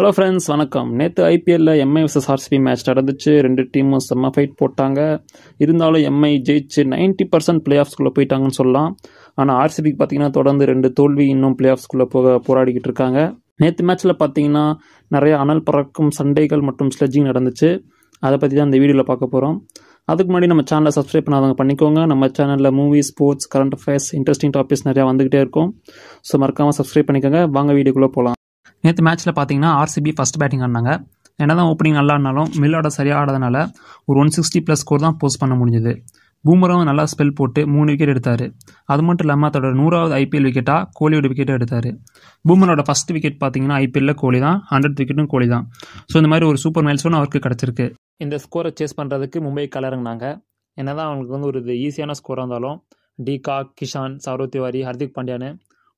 hello friends வணக்கம் நேற்று ஐபிஎல்ல எம்ஐ வர்சஸ் ஆர்சிபி மேட்ச் நடந்துச்சு ரெண்டு டீமும் செம்ம ஃபைட் போட்டாங்க இருந்தாலும் எம்ஐ ஜெயிச்சு நைன்ட்டி பர்சன்ட் பிளே ஆஃப்ஸ்குள்ளே போயிட்டாங்கன்னு சொல்லலாம் ஆனால் ஆர்சிபிக்கு பார்த்தீங்கன்னா தொடர்ந்து ரெண்டு தோல்வி இன்னும் பிளே ஆஃப்ஸ்குள்ளே போக போராடிக்கிட்டு இருக்காங்க நேற்று மேட்ச்சில் பார்த்தீங்கன்னா நிறைய அனல் பறக்கும் சண்டைகள் மற்றும் ஸ்லெஜிங் நடந்துச்சு அதை பற்றி தான் இந்த வீடியோவில் பார்க்க போகிறோம் அதுக்கு முன்னாடி நம்ம சேனலை சப்ஸ்கிரைப் பண்ணாதவங்க பண்ணிக்கோங்க நம்ம சேனலில் movie sports current affairs interesting topics நிறையா வந்துகிட்டே இருக்கும் ஸோ மறக்காமல் சப்ஸ்கிரைப் பண்ணிக்கோங்க வாங்க வீடியோக்குள்ளே போகலாம் நேற்று மேட்ச்சில் பார்த்தீங்கன்னா ஆர்சிபி ஃபஸ்ட் பேட்டிங் ஆனாங்க என்ன தான் ஓப்பனிங் நல்லா ஆடினாலும் மில்லோட சரியாக ஆடாதனால ஒரு ஒன் சிக்ஸ்டி ப்ளஸ் ஸ்கோர் தான் போஸ்ட் பண்ண முடிஞ்சது பூமரும் நல்லா ஸ்பெல் போட்டு மூணு விக்கெட் எடுத்தார் அது மட்டும் இல்லாமல் அதோட நூறாவது ஐபிஎல் விக்கெட்டாக கோலியோட விக்கெட்டை எடுத்தார் பூமரோட ஃபஸ்ட் விக்கெட் பார்த்தீங்கன்னா ஐபிஎல்லில் கோலி தான் ஹண்ட்ரட் விக்கெட்டும் கோலி தான் ஸோ இந்த மாதிரி ஒரு சூப்பர் மைல்ஸ்டோன் அவருக்கு கிடச்சிருக்கு இந்த ஸ்கோரை சேஸ் பண்ணுறதுக்கு மும்பை கலருங்கனாங்க என்ன தான் அவங்களுக்கு வந்து ஒரு ஈஸியான ஸ்கோராக இருந்தாலும் டிகா கிஷான் சௌரவ் திவாரி ஹர்திக் பாண்டியான்னு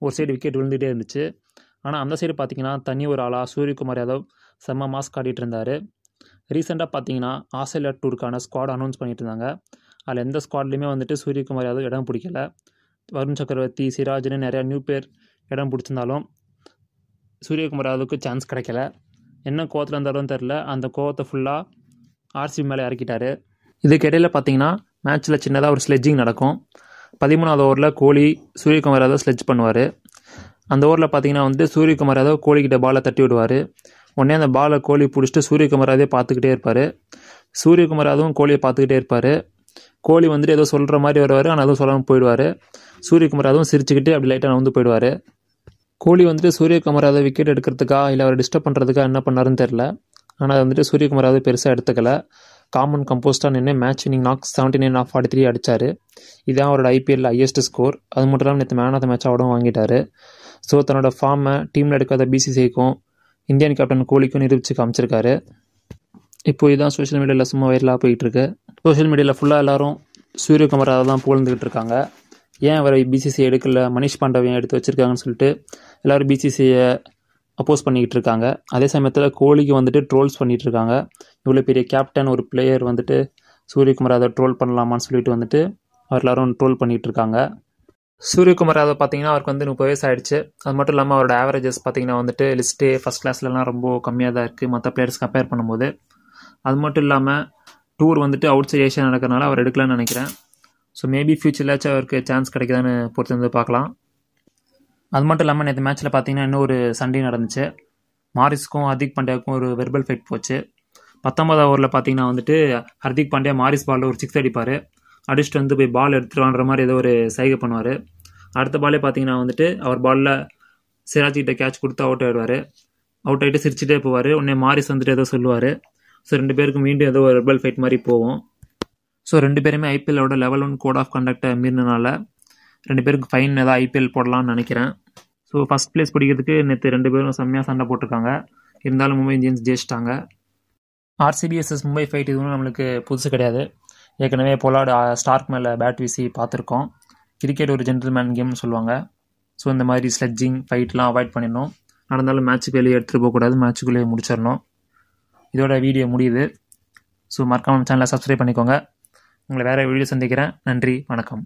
ஒரு சைடு விக்கெட் விழுந்துகிட்டே இருந்துச்சு ஆனால் அந்த சைடு பார்த்தீங்கன்னா தனி ஒரு ஆளாக சூரியகுமார் யாதவ் செம்ம மாஸ்க் ஆடிட்டு இருந்தார் ரீசெண்டாக பார்த்தீங்கன்னா ஆஸ்திரேலியா டூருக்கான ஸ்குவாட் அனௌன்ஸ் பண்ணிட்டு இருந்தாங்க அதில் எந்த ஸ்குவாட்லேயுமே வந்துட்டு சூரியகுமார் யாதவ் இடம் பிடிக்கல வருண் சக்கரவர்த்தி சிராஜ்னு நிறையா நியூ பேர் இடம் பிடிச்சிருந்தாலும் சூரியகுமார் யாதவுக்கு சான்ஸ் கிடைக்கல என்ன கோவத்தில் இருந்தாலும் தெரில அந்த கோவத்தை ஃபுல்லாக ஆர்சிபி மேலே இறக்கிட்டார் இதுக்கிடையில் பார்த்தீங்கன்னா மேட்ச்சில் சின்னதாக ஒரு ஸ்லெட்ஜிங் நடக்கும் பதிமூணாவது ஓவரில் கோலி சூரியகுமார் யாதவ் ஸ்லெட்ஜ் பண்ணுவார் அந்த ஓவரில் பார்த்தீங்கன்னா வந்து சூரியகுமார் யாதவ் கோழிக்கிட்ட பாலை தட்டி விடுவார் உடனே அந்த பாலை கோழி பிடிச்சிட்டு சூரியகுமார் அதே பார்த்துக்கிட்டே இருப்பார் சூரியகுமார் அதுவும் கோழியை பார்த்துக்கிட்டே இருப்பார் கோழி வந்துட்டு ஏதோ சொல்கிற மாதிரி வருவார் ஆனால் அதுவும் சொல்லாமல் போயிடுவார் சூரியகுமார் அதுவும் சிரிச்சுக்கிட்டு அப்படி லைட்டாக வந்து போயிடுவார் கோழி வந்துட்டு சூரியகுமார் அதை விக்கெட் எடுக்கிறதுக்கா இல்லை அவரை டிஸ்டர்ப் பண்ணுறதுக்கா என்ன பண்ணாருன்னு தெரில ஆனால் அது வந்துட்டு சூரியகுமார் அதை பெருசாக எடுத்துக்கல காமன் கம்போஸ்டாக நின்று மேட்ச் நீங்கள் knock seventy nine off forty three அடித்தார் இதுதான் அவரோட ஐபிஎல் ஹையஸ்ட் ஸ்கோர் அது மட்டும் இல்லாமல் நேற்று மேன் ஆஃப் த மேட்ச் அவடும் வாங்கிட்டார் ஸோ தன்னோட ஃபார்மை டீமில் எடுக்காத பிசிசிஐக்கும் இந்தியன் கேப்டன் கோலிக்கும் நிரூபித்து காமிச்சிருக்காரு இப்போ இதுதான் சோஷியல் மீடியாவில் சும்மா வைரலாக போயிட்டுருக்கு சோஷியல் மீடியாவில் ஃபுல்லாக எல்லோரும் சூரியகுமாராக அதை தான் புகழ்ந்துக்கிட்டு இருக்காங்க ஏன் அவரை பிசிசி எடுக்கல மணிஷ் பாண்டவன் எடுத்து வச்சுருக்காங்கன்னு சொல்லிட்டு எல்லோரும் பிசிசியை அப்போஸ் பண்ணிக்கிட்டு இருக்காங்க அதே சமயத்தில் கோலிக்கு வந்துட்டு ட்ரோல்ஸ் பண்ணிகிட்டு இருக்காங்க இவ்வளோ பெரிய கேப்டன் ஒரு பிளேயர் வந்துட்டு சூரியகுமார் அதை ட்ரோல் பண்ணலாமான்னு சொல்லிட்டு வந்துட்டு அவர் எல்லோரும் ட்ரோல் பண்ணிகிட்டு இருக்காங்க சூரியகுமார் யாதவ் பார்த்தீங்கன்னா அவருக்கு வந்து முப்பது வயசு ஆயிடுச்சு அது மட்டும் இல்லாமல் அவரோட ஆவரேஜஸ் பார்த்தீங்கன்னா வந்துட்டு லிஸ்ட்டு ஃபஸ்ட் கிளாஸ்லலாம் ரொம்ப கம்மியாக தான் இருக்குது மற்ற பிளேயர்ஸ் கம்பேர் பண்ணும்போது அது மட்டும் இல்லாமல் டூர் வந்துட்டு அவுட் சைட் ஏஷியா நடக்கிறனால அவர் எடுக்கலாம்னு நினைக்கிறேன் ஸோ மேபி ஃப்யூச்சர்லாச்சும் அவருக்கு சான்ஸ் கிடைக்குதான்னு பொறுத்து வந்து பார்க்கலாம் அது மட்டும் இல்லாமல் நேற்று மேட்ச்சில் பார்த்தீங்கன்னா இன்னும் ஒரு சண்டே நடந்துச்சு மாரிஸ்க்கும் ஹர்திக் பாண்டியாவுக்கும் ஒரு வெர்பல் ஃபைட் போச்சு பத்தொன்பது ஓவரில் பார்த்தீங்கன்னா வந்துட்டு ஹர்திக் பாண்டியா மாரிஸ் பாலில் ஒரு சிக்ஸ் அடிப்பார் அடிச்சுட்டு வந்து போய் பால் எடுத்துருவான்ற மாதிரி ஏதோ ஒரு சைகை பண்ணுவார் அடுத்த பாலே பார்த்தீங்கன்னா வந்துட்டு அவர் பாலில் சிராஜிக்கிட்ட கேட்ச் கொடுத்து அவுட் ஆகிடுவார் அவுட் ஆகிட்டு சிரிச்சுட்டே போவார் உடனே மாரிஸ் வந்துட்டு ஏதோ சொல்லுவார் ஸோ ரெண்டு பேருக்கும் மீண்டும் ஏதோ ஒரு ரெபல் ஃபைட் மாதிரி போவோம் ஸோ ரெண்டு பேருமே ஐபிஎல்லோட லெவல் ஒன் கோட் ஆஃப் கண்டக்டை மீறினால ரெண்டு பேருக்கு ஃபைன் ஏதாவது ஐபிஎல் போடலாம்னு நினைக்கிறேன் ஸோ ஃபஸ்ட் பிளேஸ் பிடிக்கிறதுக்கு நேற்று ரெண்டு பேரும் செம்மையாக சண்டை போட்டிருக்காங்க இருந்தாலும் மும்பை இந்தியன்ஸ் ஜெயிச்சிட்டாங்க ஆர்சிபிஎஸ்எஸ் மும்பை ஃபைட் இதுவும் நம்மளுக்கு புதுசு கிடையாது ஏற்கனவே போலாடு ஸ்டார்க் மேலே பேட் வீசி பார்த்துருக்கோம் கிரிக்கெட் ஒரு ஜென்டில்மேன் கேம்னு சொல்லுவாங்க ஸோ இந்த மாதிரி ஸ்லெட்ஜிங் ஃபைட்லாம் அவாய்ட் பண்ணிடணும் நடந்தாலும் மேட்ச்சுக்கு வெளியே எடுத்துகிட்டு போகக்கூடாது மேட்ச்சுக்குள்ளேயே முடிச்சிடணும் இதோட வீடியோ முடியுது ஸோ மறக்காமல் சேனலை சப்ஸ்கிரைப் பண்ணிக்கோங்க உங்களை வேறு வீடியோ சந்திக்கிறேன் நன்றி வணக்கம்